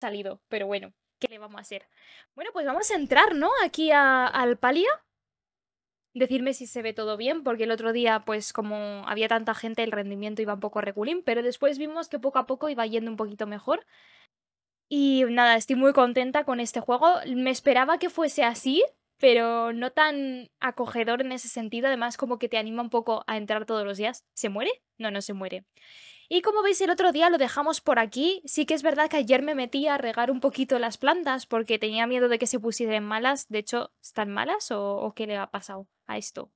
salido, pero bueno, ¿qué le vamos a hacer? Bueno, pues vamos a entrar, ¿no? Aquí al palio Decirme si se ve todo bien, porque el otro día, pues como había tanta gente, el rendimiento iba un poco reculín, pero después vimos que poco a poco iba yendo un poquito mejor. Y nada, estoy muy contenta con este juego. Me esperaba que fuese así, pero no tan acogedor en ese sentido. Además, como que te anima un poco a entrar todos los días. ¿Se muere? No, no se muere. Y como veis el otro día lo dejamos por aquí, sí que es verdad que ayer me metí a regar un poquito las plantas porque tenía miedo de que se pusieran malas, de hecho, ¿están malas o, qué le ha pasado a esto?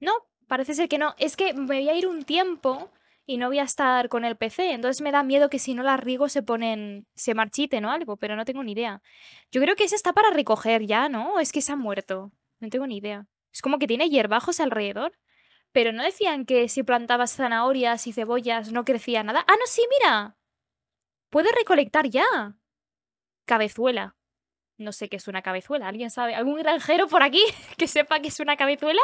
No, parece ser que no, es que me voy a ir un tiempo y no voy a estar con el PC, entonces me da miedo que si no las riego se ponen, se marchiten o algo, pero no tengo ni idea. Yo creo que esa está para recoger ya, ¿no? ¿O es que se ha muerto, no tengo ni idea. Es como que tiene hierbajos alrededor. Pero no decían que si plantabas zanahorias y cebollas no crecía nada. ¡Ah, no, sí, mira! puedo recolectar ya. Cabezuela. No sé qué es una cabezuela. ¿Alguien sabe? ¿Algún granjero por aquí que sepa qué es una cabezuela?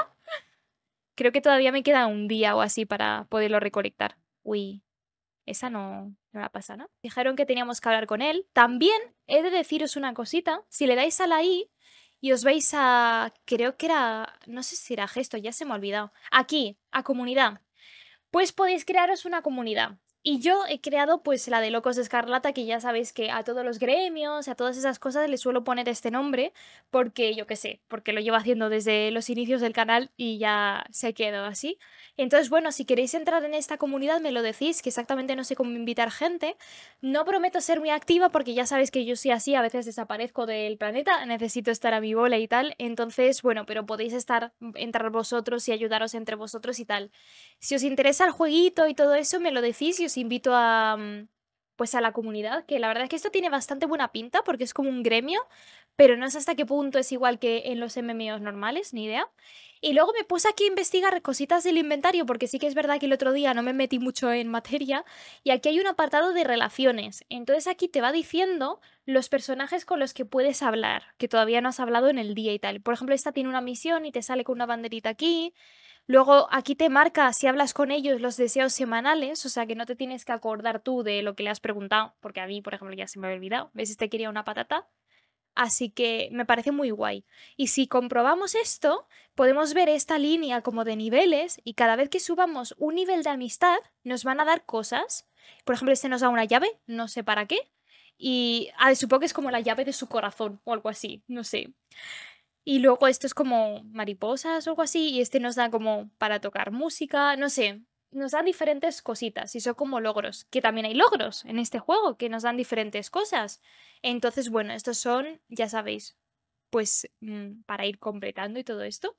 Creo que todavía me queda un día o así para poderlo recolectar. Uy, esa no, no la pasa, ¿no? Dijeron que teníamos que hablar con él. También he de deciros una cosita. Si le dais a la I, y os veis a, creo que era, no sé si era gesto, ya se me ha olvidado, aquí, a comunidad. Pues podéis crearos una comunidad. Y yo he creado pues la de Locos de Escarlata, que ya sabéis que a todos los gremios, a todas esas cosas les suelo poner este nombre, porque yo qué sé, porque lo llevo haciendo desde los inicios del canal y ya se quedó así. Entonces, bueno, si queréis entrar en esta comunidad me lo decís, que exactamente no sé cómo invitar gente. No prometo ser muy activa porque ya sabéis que yo soy así, a veces desaparezco del planeta, necesito estar a mi bola y tal. Entonces, bueno, pero podéis estar, entrar vosotros y ayudaros entre vosotros y tal. Si os interesa el jueguito y todo eso, me lo decís os invito a mm, pues a la comunidad, que la verdad es que esto tiene bastante buena pinta porque es como un gremio, pero no sé hasta qué punto es igual que en los MMOs normales, ni idea. Y luego me puse aquí a investigar cositas del inventario, porque sí que es verdad que el otro día no me metí mucho en materia, y aquí hay un apartado de relaciones. Entonces aquí te va diciendo los personajes con los que puedes hablar, que todavía no has hablado en el día y tal. Por ejemplo, esta tiene una misión y te sale con una banderita aquí, Luego aquí te marca si hablas con ellos los deseos semanales, o sea que no te tienes que acordar tú de lo que le has preguntado, porque a mí, por ejemplo, ya se me había olvidado. ¿Ves? Este quería una patata. Así que me parece muy guay. Y si comprobamos esto, podemos ver esta línea como de niveles y cada vez que subamos un nivel de amistad nos van a dar cosas. Por ejemplo, este nos da una llave, no sé para qué. Y ah, supongo que es como la llave de su corazón o algo así, no sé. Y luego esto es como mariposas o algo así, y este nos da como para tocar música, no sé, nos dan diferentes cositas y son como logros, que también hay logros en este juego, que nos dan diferentes cosas. Entonces, bueno, estos son, ya sabéis, pues mm, para ir completando y todo esto.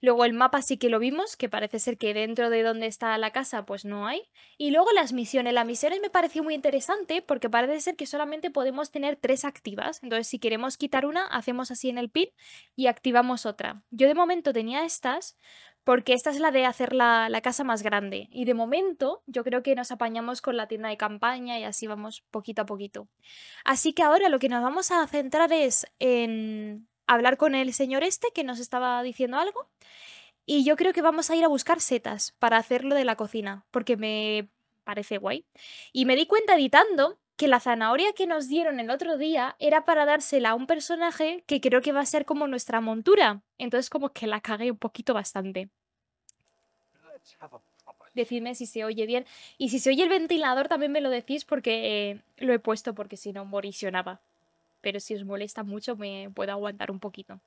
Luego el mapa sí que lo vimos, que parece ser que dentro de donde está la casa pues no hay. Y luego las misiones. Las misiones me pareció muy interesante porque parece ser que solamente podemos tener tres activas. Entonces si queremos quitar una, hacemos así en el pin y activamos otra. Yo de momento tenía estas porque esta es la de hacer la, la casa más grande. Y de momento yo creo que nos apañamos con la tienda de campaña y así vamos poquito a poquito. Así que ahora lo que nos vamos a centrar es en hablar con el señor este que nos estaba diciendo algo. Y yo creo que vamos a ir a buscar setas para hacerlo de la cocina, porque me parece guay. Y me di cuenta editando que la zanahoria que nos dieron el otro día era para dársela a un personaje que creo que va a ser como nuestra montura. Entonces como que la cagué un poquito bastante. Decidme si se oye bien. Y si se oye el ventilador también me lo decís porque eh, lo he puesto porque si no morisionaba pero si os molesta mucho me puedo aguantar un poquito.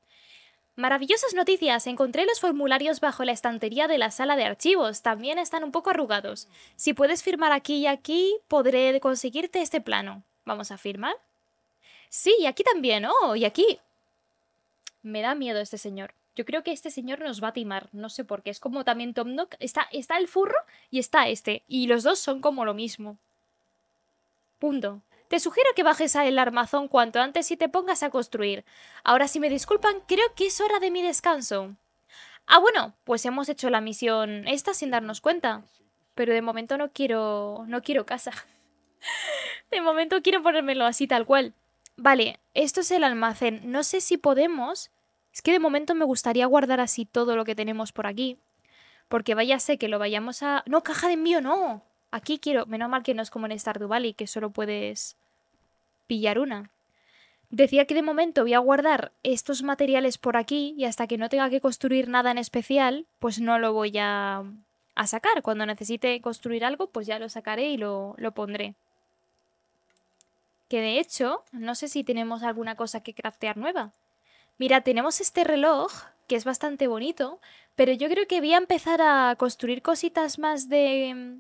Maravillosas noticias, encontré los formularios bajo la estantería de la sala de archivos, también están un poco arrugados. Si puedes firmar aquí y aquí, podré conseguirte este plano. Vamos a firmar. Sí, y aquí también, oh, y aquí. Me da miedo este señor. Yo creo que este señor nos va a timar, no sé por qué. Es como también Tom Nook. Está, está el furro y está este. Y los dos son como lo mismo. Punto. Te sugiero que bajes a el armazón cuanto antes y te pongas a construir. Ahora si me disculpan, creo que es hora de mi descanso. Ah, bueno, pues hemos hecho la misión esta sin darnos cuenta. Pero de momento no quiero... no quiero casa. de momento quiero ponérmelo así tal cual. Vale, esto es el almacén. No sé si podemos... Es que de momento me gustaría guardar así todo lo que tenemos por aquí. Porque vaya sé que lo vayamos a... No, caja de envío no. Aquí quiero, menos mal que no es como en Stardew Valley, que solo puedes pillar una. Decía que de momento voy a guardar estos materiales por aquí y hasta que no tenga que construir nada en especial, pues no lo voy a, sacar. Cuando necesite construir algo, pues ya lo sacaré y lo, lo pondré. Que de hecho, no sé si tenemos alguna cosa que craftear nueva. Mira, tenemos este reloj, que es bastante bonito, pero yo creo que voy a empezar a construir cositas más de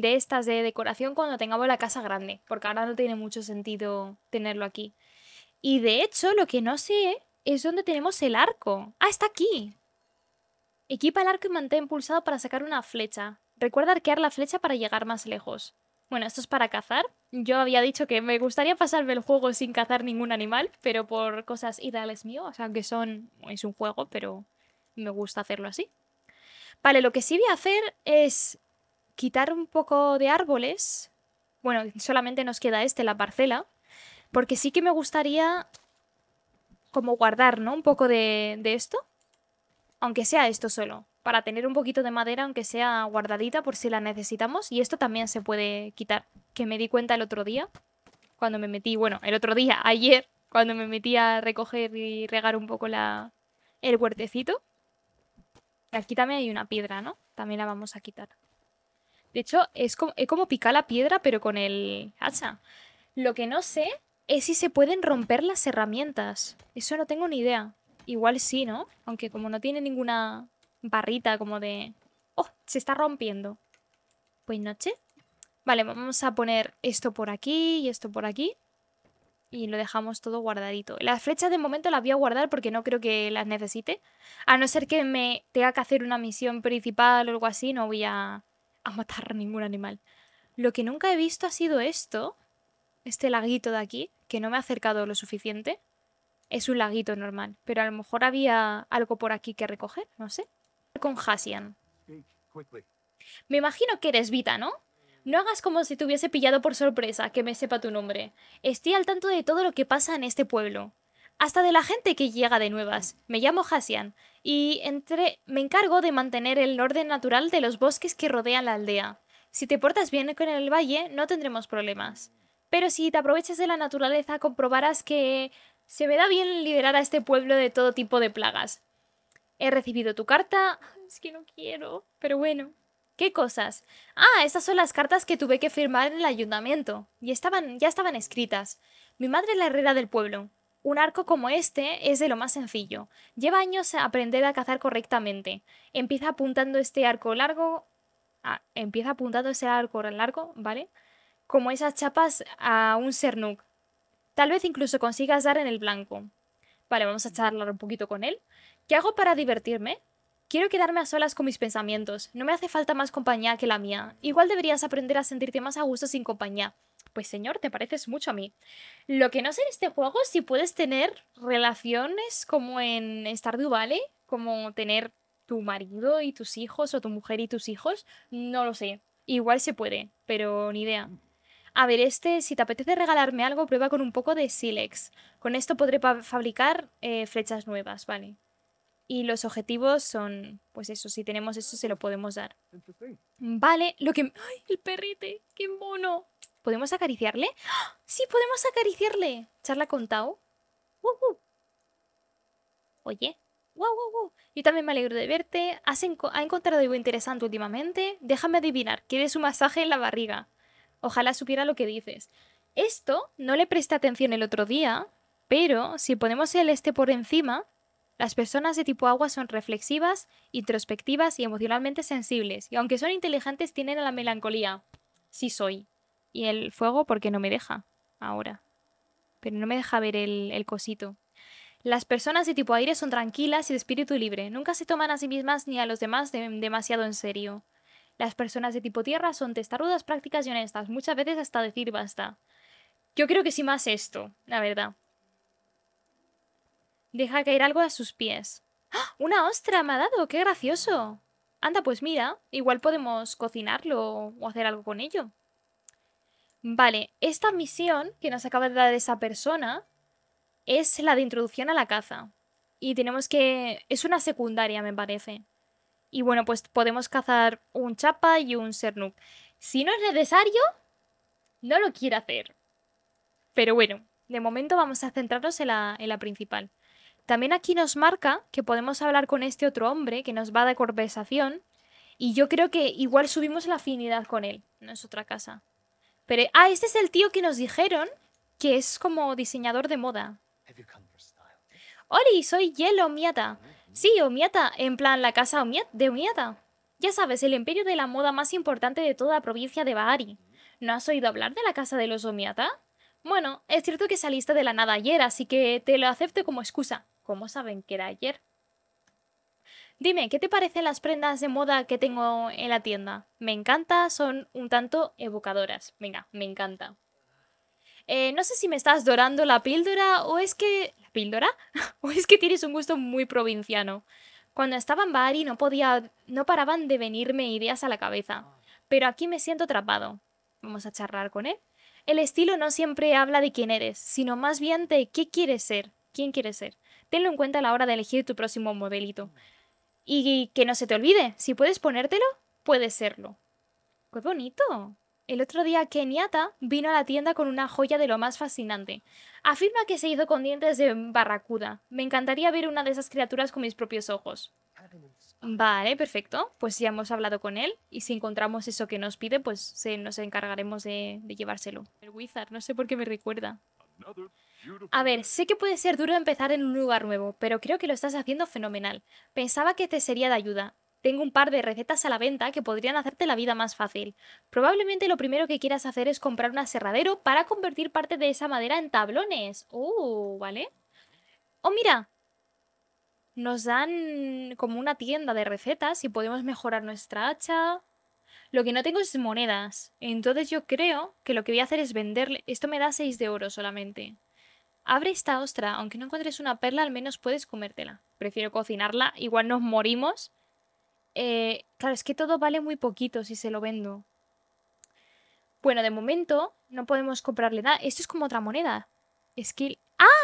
de estas de decoración cuando tengamos la casa grande, porque ahora no tiene mucho sentido tenerlo aquí. Y de hecho, lo que no sé es dónde tenemos el arco. Ah, está aquí. Equipa el arco y mantén pulsado para sacar una flecha. Recuerda arquear la flecha para llegar más lejos. Bueno, esto es para cazar. Yo había dicho que me gustaría pasarme el juego sin cazar ningún animal, pero por cosas ideales mío, o sea, que son... es un juego, pero me gusta hacerlo así. Vale, lo que sí voy a hacer es quitar un poco de árboles. Bueno, solamente nos queda este, la parcela. Porque sí que me gustaría como guardar, ¿no? Un poco de, esto. Aunque sea esto solo. Para tener un poquito de madera, aunque sea guardadita por si la necesitamos. Y esto también se puede quitar. Que me di cuenta el otro día. Cuando me metí, bueno, el otro día, ayer, cuando me metí a recoger y regar un poco la, el huertecito. Aquí también hay una piedra, ¿no? También la vamos a quitar. De hecho, es como, como picar la piedra, pero con el hacha. Lo que no sé es si se pueden romper las herramientas. Eso no tengo ni idea. Igual sí, ¿no? Aunque como no tiene ninguna barrita como de... ¡Oh! Se está rompiendo. Pues noche. Vale, vamos a poner esto por aquí y esto por aquí. Y lo dejamos todo guardadito. Las flechas de momento las voy a guardar porque no creo que las necesite. A no ser que me tenga que hacer una misión principal o algo así, no voy a a matar ningún animal. Lo que nunca he visto ha sido esto, este laguito de aquí, que no me ha acercado lo suficiente. Es un laguito normal, pero a lo mejor había algo por aquí que recoger, no sé. Con Hasian. Me imagino que eres Vita, ¿no? No hagas como si te hubiese pillado por sorpresa, que me sepa tu nombre. Estoy al tanto de todo lo que pasa en este pueblo hasta de la gente que llega de nuevas. Me llamo Hasian y me encargo de mantener el orden natural de los bosques que rodean la aldea. Si te portas bien con el valle, no tendremos problemas. Pero si te aprovechas de la naturaleza, comprobarás que se me da bien liberar a este pueblo de todo tipo de plagas. He recibido tu carta. Es que no quiero, pero bueno. ¿Qué cosas? Ah, estas son las cartas que tuve que firmar en el ayuntamiento. Y estaban, ya estaban escritas. Mi madre es la herrera del pueblo. Un arco como este es de lo más sencillo. Lleva años a aprender a cazar correctamente. Empieza apuntando este arco largo. Ah, empieza apuntando ese arco largo, ¿vale? Como esas chapas a un Sernuk. Tal vez incluso consigas dar en el blanco. Vale, vamos a charlar un poquito con él. ¿Qué hago para divertirme? Quiero quedarme a solas con mis pensamientos. No me hace falta más compañía que la mía. Igual deberías aprender a sentirte más a gusto sin compañía pues señor, te pareces mucho a mí. Lo que no sé en este juego es si puedes tener relaciones como en Stardew vale, como tener tu marido y tus hijos o tu mujer y tus hijos, no lo sé. Igual se puede, pero ni idea. A ver, este, si te apetece regalarme algo, prueba con un poco de Silex. Con esto podré fabricar eh, flechas nuevas, ¿vale? Y los objetivos son, pues eso, si tenemos eso, se lo podemos dar. Vale, lo que... ¡Ay, el perrete! ¡Qué mono! ¿Podemos acariciarle? ¡Ah! ¡Sí, podemos acariciarle! Charla con Tao. Oye, ¡Wow, wow, Yo también me alegro de verte. Has ha encontrado algo interesante últimamente. Déjame adivinar, quieres un masaje en la barriga. Ojalá supiera lo que dices. Esto no le presta atención el otro día, pero si ponemos el este por encima, las personas de tipo agua son reflexivas, introspectivas y emocionalmente sensibles, y aunque son inteligentes tienen a la melancolía. Sí soy. Y el fuego porque no me deja ahora. Pero no me deja ver el, cosito. Las personas de tipo aire son tranquilas y de espíritu libre. Nunca se toman a sí mismas ni a los demás demasiado en serio. Las personas de tipo tierra son testarudas, prácticas y honestas. Muchas veces hasta decir basta. Yo creo que sí más esto, la verdad. Deja caer algo a sus pies. ¡Ah! ¡Una ostra me ha dado! ¡Qué gracioso! Anda, pues mira, igual podemos cocinarlo o hacer algo con ello. Vale, esta misión que nos acaba de dar esa persona es la de introducción a la caza. Y tenemos que... Es una secundaria, me parece. Y bueno, pues podemos cazar un chapa y un sernuk. Si no es necesario, no lo quiero hacer. Pero bueno, de momento vamos a centrarnos en la, en la principal. También aquí nos marca que podemos hablar con este otro hombre que nos va de conversación. Y yo creo que igual subimos la afinidad con él. No es otra casa. Pero, ah, este es el tío que nos dijeron que es como diseñador de moda. Ori, soy Yel Omiata. Mm-hmm. Sí, Omiata, en plan la casa de Omiata. Ya sabes, el imperio de la moda más importante de toda la provincia de Bahari. Mm-hmm. ¿No has oído hablar de la casa de los Omiata? Bueno, es cierto que saliste de la nada ayer, así que te lo acepto como excusa. ¿Cómo saben que era ayer? Dime, ¿qué te parecen las prendas de moda que tengo en la tienda? Me encanta, son un tanto evocadoras. Venga, me encanta. Eh, no sé si me estás dorando la píldora o es que... ¿La píldora? o es que tienes un gusto muy provinciano. Cuando estaba en Bari no podía... no paraban de venirme ideas a la cabeza. Pero aquí me siento atrapado. Vamos a charlar con él. El estilo no siempre habla de quién eres, sino más bien de qué quieres ser, quién quieres ser. Tenlo en cuenta a la hora de elegir tu próximo modelito. Y que no se te olvide, si puedes ponértelo, puedes serlo. ¡Qué bonito! El otro día Kenyatta vino a la tienda con una joya de lo más fascinante. Afirma que se hizo con dientes de barracuda. Me encantaría ver una de esas criaturas con mis propios ojos. Vale, perfecto. Pues ya hemos hablado con él y si encontramos eso que nos pide, pues se, nos encargaremos de, de llevárselo. El wizard, no sé por qué me recuerda. A ver, sé que puede ser duro empezar en un lugar nuevo, pero creo que lo estás haciendo fenomenal. Pensaba que te sería de ayuda. Tengo un par de recetas a la venta que podrían hacerte la vida más fácil. Probablemente lo primero que quieras hacer es comprar un aserradero para convertir parte de esa madera en tablones. ¡Uh! ¿Vale? ¡Oh, mira! Nos dan como una tienda de recetas y podemos mejorar nuestra hacha. Lo que no tengo es monedas. Entonces yo creo que lo que voy a hacer es venderle... Esto me da 6 de oro solamente. Abre esta ostra, aunque no encuentres una perla, al menos puedes comértela. Prefiero cocinarla, igual nos morimos. Eh, claro, es que todo vale muy poquito si se lo vendo. Bueno, de momento no podemos comprarle nada. Esto es como otra moneda. Skill.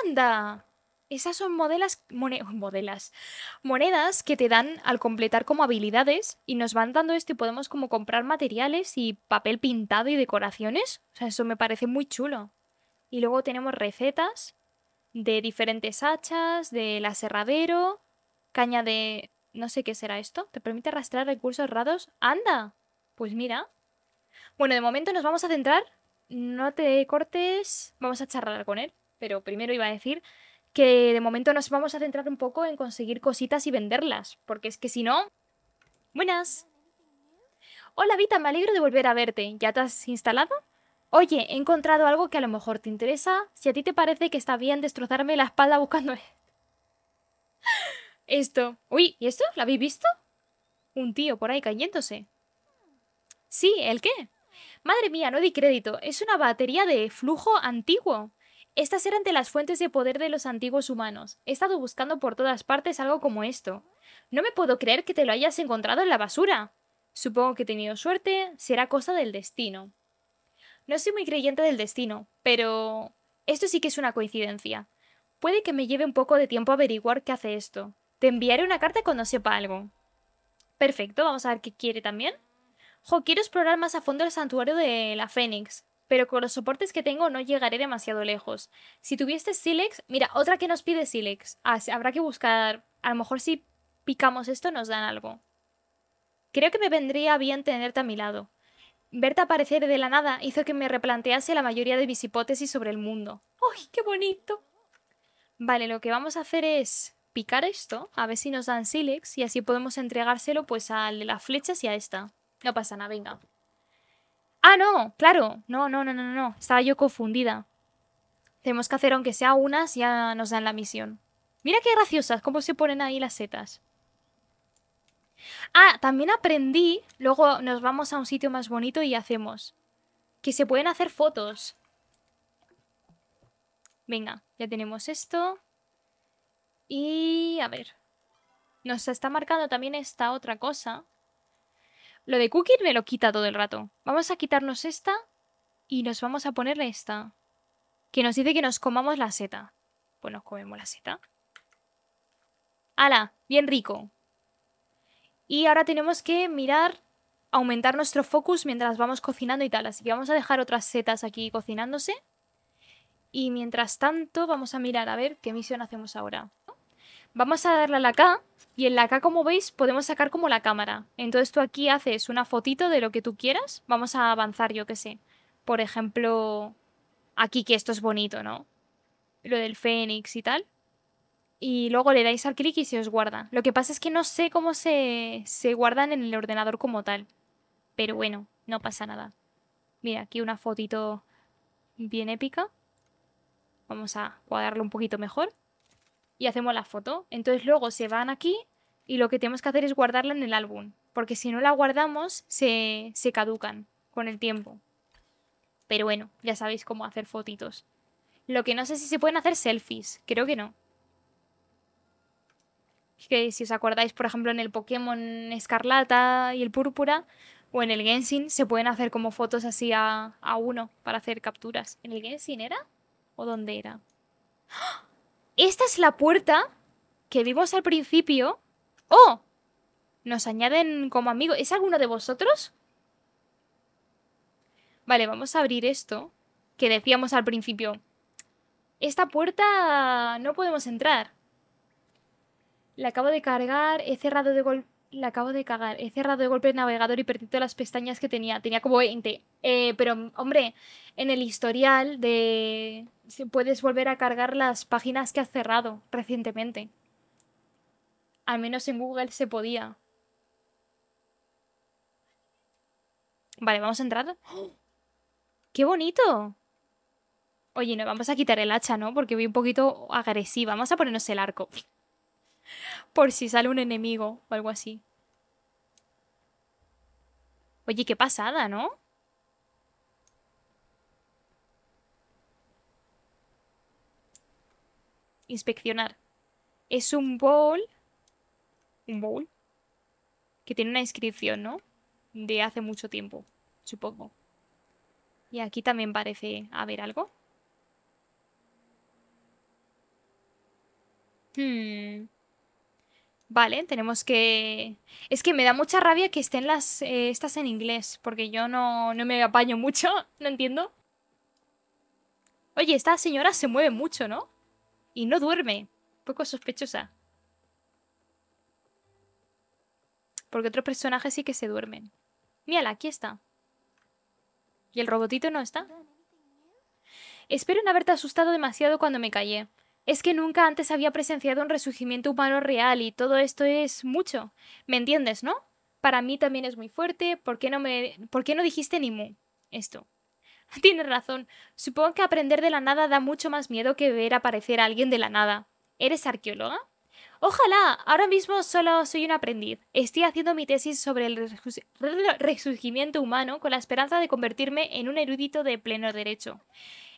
¡Anda! Esas son modelas, Monedas. monedas que te dan al completar como habilidades y nos van dando esto y podemos como comprar materiales y papel pintado y decoraciones. O sea, eso me parece muy chulo. Y luego tenemos recetas de diferentes hachas, del aserradero, caña de... No sé qué será esto. ¿Te permite arrastrar recursos raros? ¡Anda! Pues mira. Bueno, de momento nos vamos a centrar. No te cortes. Vamos a charlar con él. Pero primero iba a decir que de momento nos vamos a centrar un poco en conseguir cositas y venderlas. Porque es que si no... Buenas. Hola Vita, me alegro de volver a verte. ¿Ya te has instalado? oye, he encontrado algo que a lo mejor te interesa, si a ti te parece que está bien destrozarme la espalda buscando esto. Uy, ¿y esto? ¿Lo habéis visto? Un tío por ahí cayéndose. Sí, ¿el qué? Madre mía, no di crédito, es una batería de flujo antiguo. Estas eran de las fuentes de poder de los antiguos humanos. He estado buscando por todas partes algo como esto. No me puedo creer que te lo hayas encontrado en la basura. Supongo que he tenido suerte, será cosa del destino. No soy muy creyente del destino, pero esto sí que es una coincidencia. Puede que me lleve un poco de tiempo averiguar qué hace esto. Te enviaré una carta cuando sepa algo. Perfecto, vamos a ver qué quiere también. Jo, quiero explorar más a fondo el santuario de la Fénix, pero con los soportes que tengo no llegaré demasiado lejos. Si tuvieste Silex, mira, otra que nos pide Silex. Ah, habrá que buscar. A lo mejor si picamos esto nos dan algo. Creo que me vendría bien tenerte a mi lado. Verte aparecer de la nada hizo que me replantease la mayoría de mis hipótesis sobre el mundo. ¡Ay, qué bonito! Vale, lo que vamos a hacer es picar esto, a ver si nos dan sílex y así podemos entregárselo pues a las flechas y a esta. No pasa nada, venga. Ah, no, claro. No, no, no, no, no. Estaba yo confundida. Tenemos que hacer aunque sea unas, ya nos dan la misión. Mira qué graciosas, cómo se ponen ahí las setas. Ah, también aprendí, luego nos vamos a un sitio más bonito y hacemos, que se pueden hacer fotos. Venga, ya tenemos esto. Y a ver. Nos está marcando también esta otra cosa. Lo de cookie me lo quita todo el rato. Vamos a quitarnos esta y nos vamos a ponerle esta. Que nos dice que nos comamos la seta. Pues nos comemos la seta. ¡Hala! Bien rico. Y ahora tenemos que mirar, aumentar nuestro focus mientras vamos cocinando y tal. Así que vamos a dejar otras setas aquí cocinándose. Y mientras tanto vamos a mirar a ver qué misión hacemos ahora. Vamos a darle a la K y en la K como veis podemos sacar como la cámara. Entonces tú aquí haces una fotito de lo que tú quieras. Vamos a avanzar yo que sé. Por ejemplo, aquí que esto es bonito, ¿no? Lo del fénix y tal y luego le dais al clic y se os guardan. Lo que pasa es que no sé cómo se, se guardan en el ordenador como tal. Pero bueno, no pasa nada. Mira, aquí una fotito bien épica. Vamos a cuadrarlo un poquito mejor. Y hacemos la foto. Entonces luego se van aquí y lo que tenemos que hacer es guardarla en el álbum. Porque si no la guardamos, se, se caducan con el tiempo. Pero bueno, ya sabéis cómo hacer fotitos. Lo que no sé si se pueden hacer selfies. Creo que no que si os acordáis, por ejemplo, en el Pokémon Escarlata y el Púrpura, o en el Genshin, se pueden hacer como fotos así a, uno para hacer capturas. ¿En el Genshin era? ¿O dónde era? ¡Ah! Esta es la puerta que vimos al principio. ¡Oh! Nos añaden como amigos. ¿Es alguno de vosotros? Vale, vamos a abrir esto que decíamos al principio. Esta puerta no podemos entrar. La acabo de cargar, he cerrado de golpe... acabo de He cerrado de golpe el navegador y perdí todas las pestañas que tenía. Tenía como 20. Eh, pero, hombre, en el historial de... Puedes volver a cargar las páginas que has cerrado recientemente. Al menos en Google se podía. Vale, vamos a entrar. ¡Qué bonito! Oye, no, vamos a quitar el hacha, ¿no? Porque voy un poquito agresiva. Vamos a ponernos el arco por si sale un enemigo o algo así. Oye, qué pasada, ¿no? Inspeccionar. Es un bowl. Un bowl. Que tiene una inscripción, ¿no? De hace mucho tiempo, supongo. Y aquí también parece haber algo. Hmm. Vale, tenemos que... Es que me da mucha rabia que estén las eh, estas en inglés, porque yo no, no me apaño mucho, no entiendo. Oye, esta señora se mueve mucho, ¿no? Y no duerme. Poco sospechosa. Porque otros personajes sí que se duermen. Mírala, aquí está. ¿Y el robotito no está? Espero no haberte asustado demasiado cuando me callé. Es que nunca antes había presenciado un resurgimiento humano real y todo esto es mucho. ¿Me entiendes, no? Para mí también es muy fuerte. ¿Por qué no, me... ¿Por qué no dijiste ni mu? Esto. Tienes razón. Supongo que aprender de la nada da mucho más miedo que ver aparecer a alguien de la nada. ¿Eres arqueóloga? Ojalá. Ahora mismo solo soy un aprendiz. Estoy haciendo mi tesis sobre el resurgimiento humano con la esperanza de convertirme en un erudito de pleno derecho.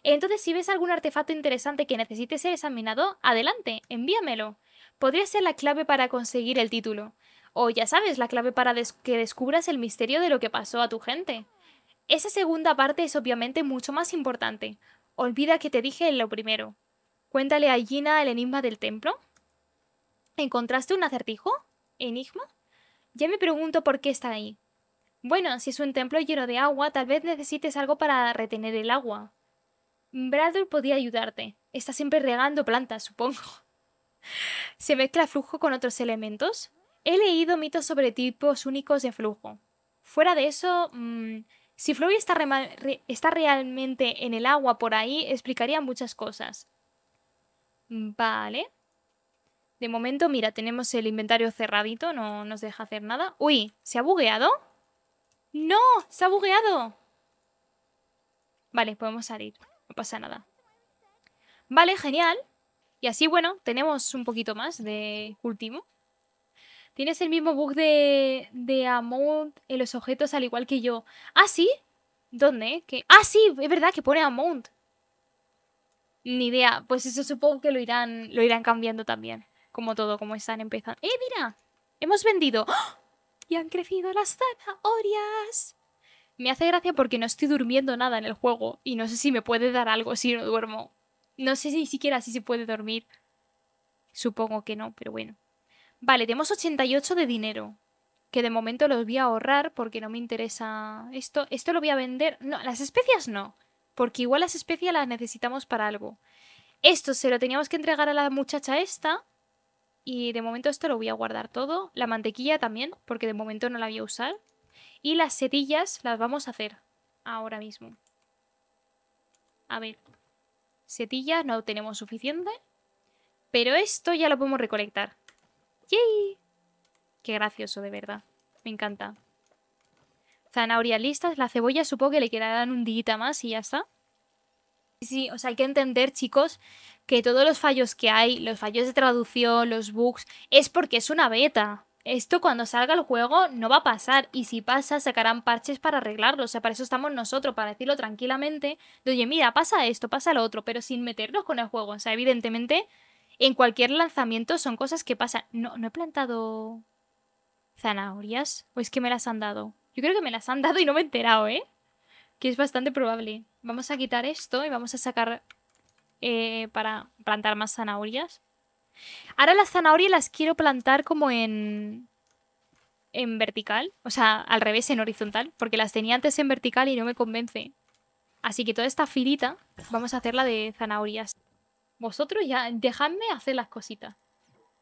Entonces, si ves algún artefacto interesante que necesite ser examinado, adelante, envíamelo. Podría ser la clave para conseguir el título. O ya sabes, la clave para que descubras el misterio de lo que pasó a tu gente. Esa segunda parte es obviamente mucho más importante. Olvida que te dije en lo primero. Cuéntale a Gina el enigma del templo. ¿Encontraste un acertijo? ¿Enigma? Ya me pregunto por qué está ahí. Bueno, si es un templo lleno de agua, tal vez necesites algo para retener el agua. Brador podía ayudarte. Está siempre regando plantas, supongo. ¿Se mezcla flujo con otros elementos? He leído mitos sobre tipos únicos de flujo. Fuera de eso, mm, si Flory está, está realmente en el agua por ahí, explicaría muchas cosas. Vale. De momento, mira, tenemos el inventario cerradito, no nos deja hacer nada. ¡Uy! ¿Se ha bugueado? ¡No! ¡Se ha bugueado! Vale, podemos salir no pasa nada. Vale, genial. Y así, bueno, tenemos un poquito más de último. Tienes el mismo bug de, de amount en los objetos al igual que yo. ¿Ah, sí? ¿Dónde? Ah, sí, es verdad que pone amount. Ni idea. Pues eso supongo que lo irán, lo irán cambiando también. Como todo, como están empezando. ¡Eh, mira! Hemos vendido. ¡Ah! Y han crecido las zanahorias. Me hace gracia porque no estoy durmiendo nada en el juego y no sé si me puede dar algo si no duermo. No sé ni siquiera si se puede dormir. Supongo que no, pero bueno. Vale, tenemos 88 de dinero. Que de momento los voy a ahorrar porque no me interesa esto. Esto lo voy a vender. No, las especias no. Porque igual las especias las necesitamos para algo. Esto se lo teníamos que entregar a la muchacha esta. Y de momento esto lo voy a guardar todo. La mantequilla también, porque de momento no la voy a usar. Y las setillas las vamos a hacer ahora mismo. A ver. Setilla no tenemos suficiente. Pero esto ya lo podemos recolectar. ¡Yay! Qué gracioso, de verdad. Me encanta. Zanahorias listas. La cebolla supongo que le quedarán un día más y ya está. Sí, o sea, hay que entender, chicos, que todos los fallos que hay, los fallos de traducción, los bugs, es porque es una beta esto cuando salga el juego no va a pasar y si pasa sacarán parches para arreglarlo, o sea, para eso estamos nosotros, para decirlo tranquilamente, oye, mira, pasa esto, pasa lo otro, pero sin meternos con el juego, o sea, evidentemente en cualquier lanzamiento son cosas que pasan. No, no he plantado zanahorias, o es que me las han dado. Yo creo que me las han dado y no me he enterado, ¿eh? Que es bastante probable. Vamos a quitar esto y vamos a sacar eh, para plantar más zanahorias. Ahora las zanahorias las quiero plantar como en en vertical, o sea, al revés, en horizontal, porque las tenía antes en vertical y no me convence. Así que toda esta filita vamos a hacerla de zanahorias. Vosotros ya, dejadme hacer las cositas.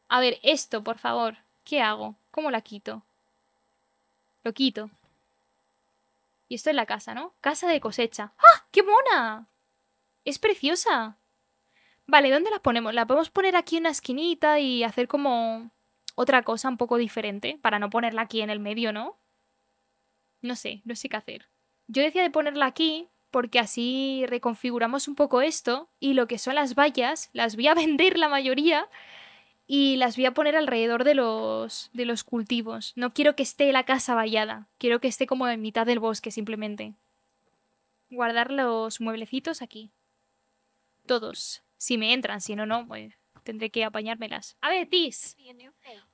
A ver, esto, por favor, ¿qué hago? ¿Cómo la quito? Lo quito. Y esto es la casa, ¿no? Casa de cosecha. ¡Ah! ¡Qué mona! Es preciosa. Vale, ¿dónde las ponemos? La podemos poner aquí en una esquinita y hacer como otra cosa un poco diferente, para no ponerla aquí en el medio, ¿no? No sé, no sé qué hacer. Yo decía de ponerla aquí porque así reconfiguramos un poco esto y lo que son las vallas las voy a vender la mayoría y las voy a poner alrededor de los, de los cultivos. No quiero que esté la casa vallada, quiero que esté como en mitad del bosque simplemente. Guardar los mueblecitos aquí. Todos. Si me entran, si no, no, eh, tendré que apañármelas. A ver, Tis.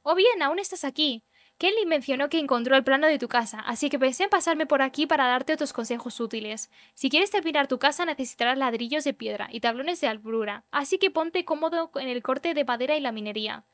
O bien, aún estás aquí. Kelly mencionó que encontró el plano de tu casa, así que pensé en pasarme por aquí para darte otros consejos útiles. Si quieres terminar tu casa necesitarás ladrillos de piedra y tablones de albrura, así que ponte cómodo en el corte de madera y la minería.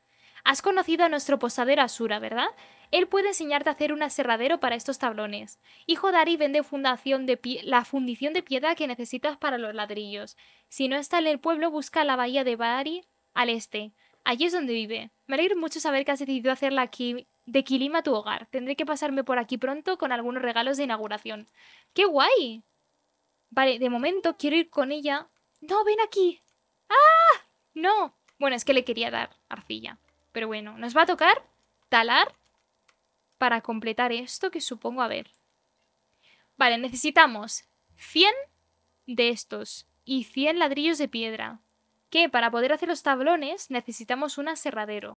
Has conocido a nuestro posadero Asura, ¿verdad? Él puede enseñarte a hacer un aserradero para estos tablones. Hijo Dari vende fundación de la fundición de piedra que necesitas para los ladrillos. Si no está en el pueblo, busca la bahía de Bari al este. Allí es donde vive. Me alegra mucho saber que has decidido hacerla aquí de Kilima tu hogar. Tendré que pasarme por aquí pronto con algunos regalos de inauguración. ¡Qué guay! Vale, de momento quiero ir con ella. ¡No, ven aquí! ¡Ah! ¡No! Bueno, es que le quería dar arcilla. Pero bueno, nos va a tocar talar para completar esto que supongo a ver. Vale, necesitamos 100 de estos y 100 ladrillos de piedra. Que para poder hacer los tablones necesitamos un aserradero.